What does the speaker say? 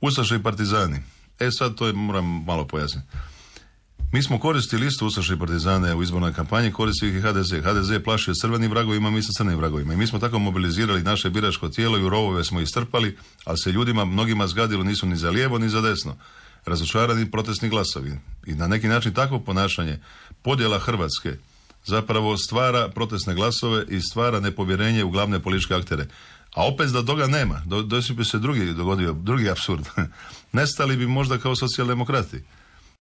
Ustaše i partizani. E sad to je, moram malo pojasniti. Mi smo koristili isto Ustaše i Partizane u izbornoj kampanji, koristio ih i HDZ. HDZ plašio crvenim vragovima, mi sa crnim vragovima. I mi smo tako mobilizirali naše biračko tijelo i u rovove smo istrpali, ali se ljudima, mnogima zgadilo nisu ni za lijevo, ni za desno. Razočarani protestni glasovi. I na neki način takvo ponašanje, podjela Hrvatske, zapravo stvara protestne glasove i stvara nepovjerenje u glavne političke aktere. A opet da toga nema. do bi se drugi dogodio, drugi apsurd, Nestali bi možda kao socijaldemokrati.